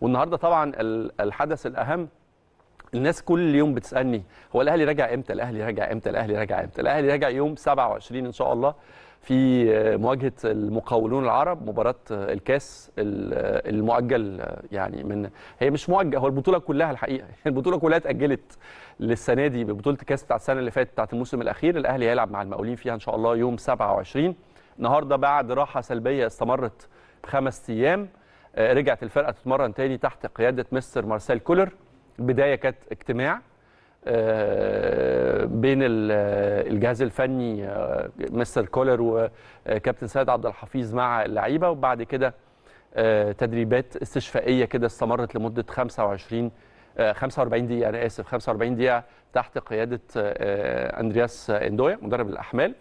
والنهارده طبعا الحدث الاهم الناس كل يوم بتسالني هو الاهلي راجع امتى الاهلي راجع امتى الاهلي راجع امتى الاهلي راجع يوم 27 ان شاء الله في مواجهه المقاولون العرب مباراه الكاس المؤجل يعني من هي مش مؤجل هو البطوله كلها الحقيقه البطوله كلها اتاجلت للسنه دي ببطوله الكاس بتاعت السنه اللي فاتت بتاعت الموسم الاخير الاهلي هيلعب مع المقاولين فيها ان شاء الله يوم 27 النهارده بعد راحه سلبيه استمرت خمس ايام آه، رجعت الفرقه تتمرن تاني تحت قياده مستر مارسيل كولر البدايه كانت اجتماع آه، بين آه، الجهاز الفني مستر كولر وكابتن سيد عبد الحفيظ مع اللعيبه وبعد كده تدريبات استشفائيه كده استمرت لمده 25 45 دقيقه انا اسف 45 دقيقه تحت قياده اندرياس اندويا مدرب الاحمال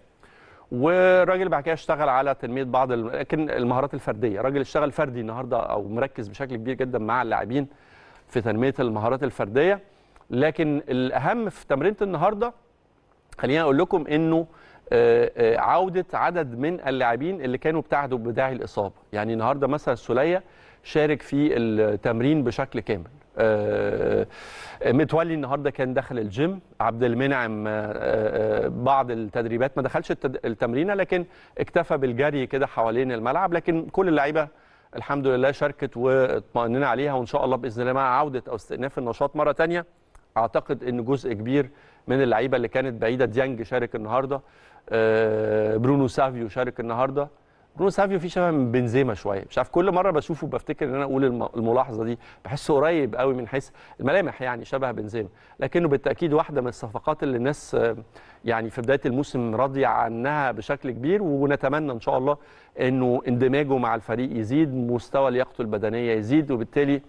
والراجل بعد كده اشتغل على تنميه بعض لكن المهارات الفرديه الراجل اشتغل فردي النهارده او مركز بشكل كبير جدا مع اللاعبين في تنميه المهارات الفرديه لكن الاهم في تمرينه النهارده خليني اقول لكم انه آه، آه، عوده عدد من اللاعبين اللي كانوا ابتعدوا بداعي الاصابه يعني النهارده مثلا السوليه شارك في التمرين بشكل كامل آه، متولي النهارده كان دخل الجيم عبد المنعم بعض التدريبات ما دخلش التمرينه لكن اكتفى بالجري كده حوالين الملعب لكن كل اللعيبه الحمد لله شاركت واطمئننا عليها وان شاء الله باذن الله مع عوده او استئناف النشاط مره ثانيه اعتقد ان جزء كبير من اللعيبه اللي كانت بعيده ديانج شارك النهارده آه، برونو سافيو شارك النهارده برونو سافيو في شبه من بنزيما شويه مش عارف كل مره بشوفه بفتكر ان انا اقول الملاحظه دي بحسه قريب قوي من حيث الملامح يعني شبه بنزيما لكنه بالتاكيد واحده من الصفقات اللي الناس آه، يعني في بدايه الموسم راضيه عنها بشكل كبير ونتمنى ان شاء الله انه اندماجه مع الفريق يزيد مستوى لياقته البدنيه يزيد وبالتالي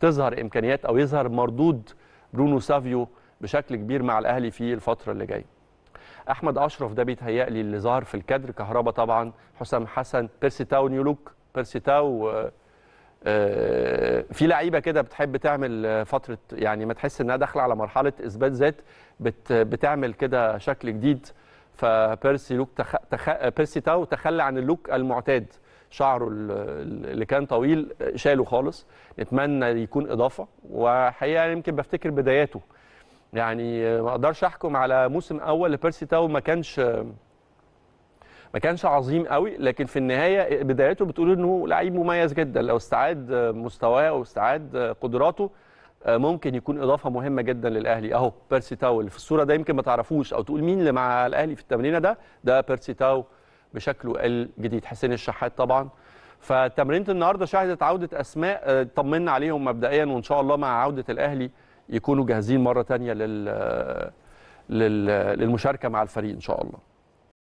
تظهر امكانيات او يظهر مردود برونو سافيو بشكل كبير مع الاهلي في الفتره اللي جايه احمد اشرف ده بيتهيألي اللي ظهر في الكادر كهربا طبعا حسام حسن بيرسي تاو نيولوك بيرسي تاو آه، آه، في لعيبه كده بتحب تعمل آه، فتره يعني ما تحس انها داخله على مرحله اثبات ذات بتعمل كده شكل جديد فبيرسي لوك تخ... تخ... بيرسي تاو تخلى عن اللوك المعتاد شعره اللي كان طويل شاله خالص نتمنى يكون اضافه وحقيقه يعني يمكن بفتكر بداياته يعني ما اقدرش احكم على موسم اول لبيرسي تاو ما كانش ما كانش عظيم قوي لكن في النهايه بدايته بتقول انه لعيب مميز جدا لو استعاد مستواه واستعاد قدراته ممكن يكون اضافه مهمه جدا للاهلي اهو بيرسي تاو اللي في الصوره ده يمكن ما تعرفوش او تقول مين اللي مع الاهلي في التمرينه ده ده بيرسي تاو بشكله الجديد حسين الشحات طبعا فتمرينه النهارده شهدت عوده اسماء آه، طمنا عليهم مبدئيا وان شاء الله مع عوده الاهلي يكونوا جاهزين مره ثانيه لل آه، آه، للمشاركه مع الفريق ان شاء الله